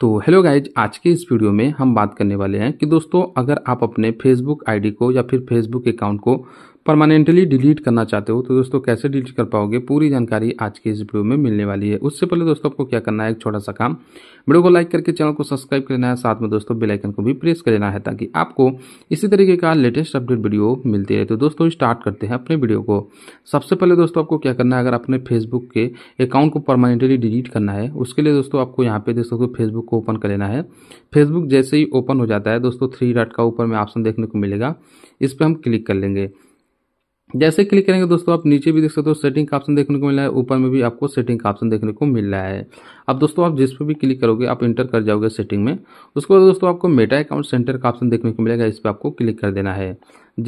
तो hello guys आज के इस वीडियो में हम बात करने वाले हैं कि दोस्तों अगर आप अपने फेसबुक आईडी को या फिर फेसबुक अकाउंट को परमानेंटली डिलीट करना चाहते हो तो दोस्तों कैसे डिलीट कर पाओगे पूरी जानकारी आज के इस वीडियो में मिलने वाली है उससे पहले दोस्तों आपको क्या करना है एक छोटा सा काम वीडियो को लाइक करके चैनल को सब्सक्राइब कर लेना है साथ में दोस्तों बेलाइकन को भी प्रेस कर लेना है ताकि आपको इसी तरीके का लेटेस्ट अपडेट वीडियो मिलती रहे तो दोस्तों स्टार्ट करते हैं अपने वीडियो को सबसे पहले दोस्तों आपको क्या करना है अगर अपने फेसबुक के अकाउंट को परमानेंटली डिलीट करना है उसके लिए दोस्तों आपको यहाँ पे दोस्तों फेसबुक को ओपन कर लेना है फेसबुक जैसे ही ओपन हो जाता है दोस्तों थ्री डॉट का ऊपर में ऑप्शन देखने को मिलेगा इस पर हम क्लिक कर लेंगे जैसे क्लिक करेंगे दोस्तों आप नीचे भी देख सकते हो सेटिंग का ऑप्शन देखने को मिला है ऊपर में भी आपको सेटिंग का ऑप्शन देखने को मिल रहा है अब दोस्तों आप जिस पर भी क्लिक करोगे आप इंटर कर जाओगे सेटिंग में उसके बाद दोस्तों आपको मेटा अकाउंट सेंटर का ऑप्शन देखने को मिलेगा इस पर आपको क्लिक कर देना है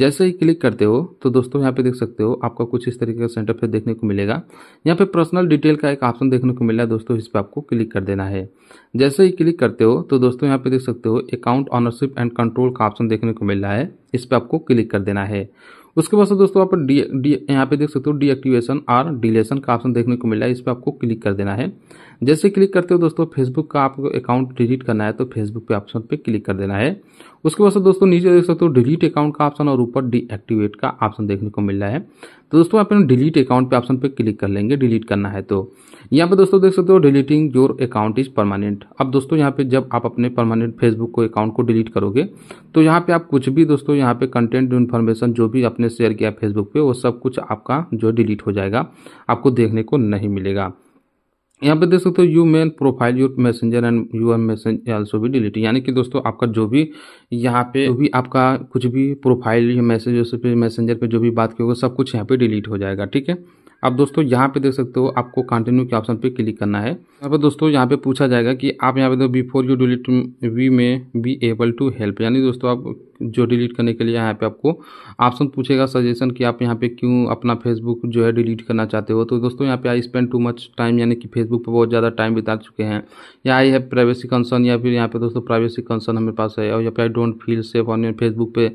जैसे ही क्लिक करते हो तो दोस्तों यहाँ पे देख सकते हो आपका कुछ इस तरीके का सेंटर फिर देखने को मिलेगा यहाँ पे पर्सनल डिटेल का एक ऑप्शन देखने को मिला है दोस्तों इस पर आपको क्लिक कर देना है जैसे ही क्लिक करते हो तो दोस्तों यहाँ पे देख सकते हो अकाउंट ऑनरशिप एंड कंट्रोल का ऑप्शन देखने को मिल रहा है इस पर आपको क्लिक कर देना है उसके बाद दोस्तों आप डी डी यहाँ पे देख सकते हो डीएक्टिवेशन आर डिलेशन का ऑप्शन देखने को मिला है इस पर आपको क्लिक कर देना है जैसे क्लिक करते हो दोस्तों फेसबुक का आपको अकाउंट डिलीट करना है तो फेसबुक पे ऑप्शन पे क्लिक कर देना है उसके बाद दोस्तों नीचे देख सकते हो डिलीट अकाउंट का ऑप्शन और ऊपर डीएक्टिवेट का ऑप्शन देखने को मिल रहा है तो दोस्तों आप डिलीट अकाउंट पे ऑप्शन पे क्लिक कर लेंगे डिलीट करना है तो यहाँ पे दोस्तों देख सकते हो deleting your account is permanent अब दोस्तों यहाँ पे जब आप अपने परमानेंट फेसबुक को अकाउंट को डिलीट करोगे तो यहाँ पे आप कुछ भी दोस्तों यहाँ पे कंटेंट इन्फॉर्मेशन जो भी आपने शेयर किया फेसबुक पे वो सब कुछ आपका जो डिलीट हो जाएगा आपको देखने को नहीं मिलेगा यहाँ पे देख सकते हो you main profile your Messenger and your message also भी डिलीट यानी कि दोस्तों आपका जो भी यहाँ पे जो भी आपका कुछ भी प्रोफाइल या मैसेज पे मैसेंजर पे जो भी बात की होगी सब कुछ यहाँ पे डिलीट हो जाएगा ठीक है अब दोस्तों यहाँ पे देख सकते हो आपको कंटिन्यू के ऑप्शन पे क्लिक करना है यहाँ पर दोस्तों यहाँ पे पूछा जाएगा कि आप यहाँ पे before you delete we may be able to help यानी दोस्तों आप जो डिलीट करने के लिए यहाँ पे आपको ऑप्शन पूछेगा सजेशन कि आप यहाँ पे क्यों अपना फेसबुक जो है डिलीट करना चाहते हो तो दोस्तों यहाँ पे I spend too much time यानी कि फेसबुक पर बहुत ज़्यादा टाइम बिता चुके हैं या आई है प्राइवेसी कंसर्न या फिर यहाँ पे दोस्तों प्राइवेसी कंसर्न हमारे पास है और यहाँ फिर I don't feel safe on Facebook पर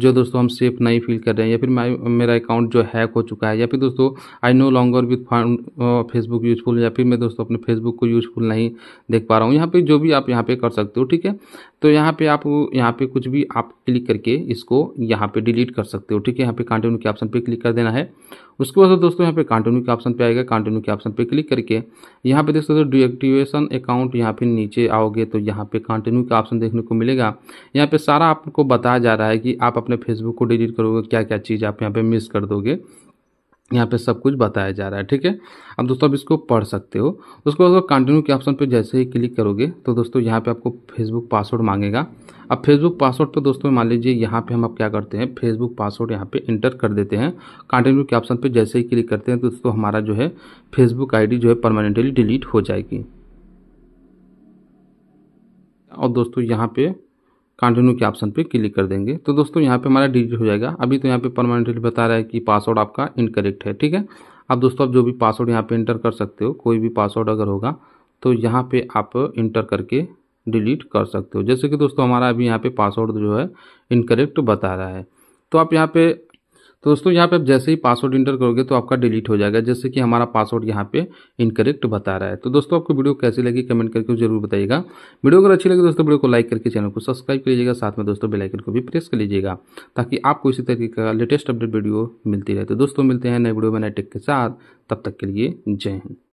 जो दोस्तों हम सेफ नहीं फील कर रहे हैं या फिर मेरा अकाउंट जो हैक हो चुका है या फिर दोस्तों I no longer with found Facebook useful या फिर मैं दोस्तों अपने फेसबुक को यूजफुल नहीं देख पा रहा हूँ यहाँ पर जो भी आप यहाँ पर कर सकते हो ठीक है तो यहाँ पे आप यहाँ पे कुछ भी आप क्लिक करके इसको यहाँ पे डिलीट कर सकते हो ठीक है यहाँ पे कंटिन्यू के ऑप्शन पे क्लिक कर देना है उसके बाद दोस्तों यहाँ पे कंटिन्यू के ऑप्शन पे आएगा कंटिन्यू के ऑप्शन पे क्लिक करके यहाँ पे दोस्तों हो डीएक्टिवेशन अकाउंट यहाँ पे नीचे आओगे तो यहाँ पे कंटिन्यू का ऑप्शन देखने को मिलेगा यहाँ पे सारा आपको बताया जा रहा है कि आप अपने फेसबुक को डिलीट करोगे क्या क्या चीज़ आप यहाँ पे मिस कर दोगे यहाँ पे सब कुछ बताया जा रहा है ठीक है अब दोस्तों आप इसको पढ़ सकते हो उसके बाद कंटिन्यू के ऑप्शन पे जैसे ही क्लिक करोगे तो दोस्तों यहाँ पे आपको फेसबुक पासवर्ड मांगेगा अब फेसबुक पासवर्ड पे दोस्तों मान लीजिए यहाँ पे हम अब क्या करते हैं फेसबुक पासवर्ड यहाँ पे इंटर कर देते हैं कंटिन्यू के ऑप्शन पर जैसे ही क्लिक करते हैं तो दोस्तों हमारा जो है फेसबुक आई जो है परमानेंटली डिलीट हो जाएगी और दोस्तों यहाँ पर कंटिन्यू के ऑप्शन पे क्लिक कर देंगे तो दोस्तों यहाँ पे हमारा डिलीट हो जाएगा अभी तो यहाँ पे परमानेंटली बता रहा है कि पासवर्ड आपका इनकरेक्ट है ठीक है अब दोस्तों आप जो भी पासवर्ड यहाँ पे इंटर कर सकते हो कोई भी पासवर्ड अगर होगा तो यहाँ पे आप इंटर करके डिलीट कर सकते हो जैसे कि दोस्तों हमारा अभी यहाँ पे पासवर्ड जो है इनकरेक्ट बता रहा है तो आप यहाँ पे तो दोस्तों यहाँ पे आप जैसे ही पासवर्ड इंटर करोगे तो आपका डिलीट हो जाएगा जैसे कि हमारा पासवर्ड यहाँ पे इनकरेक्ट बता रहा है तो दोस्तों आपको वीडियो कैसी लगी कमेंट करके जरूर बताइएगा वीडियो अगर अच्छी लगी दोस्तों वीडियो को लाइक करके चैनल को सब्सक्राइब कर लीजिएगा साथ में दोस्तों बेलाइकन को भी प्रेस कर लीजिएगा ताकि आपको इसी तरीके का लेटेस्ट अपडेट वीडियो मिलती रहे तो दोस्तों मिलते हैं नए वीडियो में नए टेक के साथ तब तक के लिए जय हिंद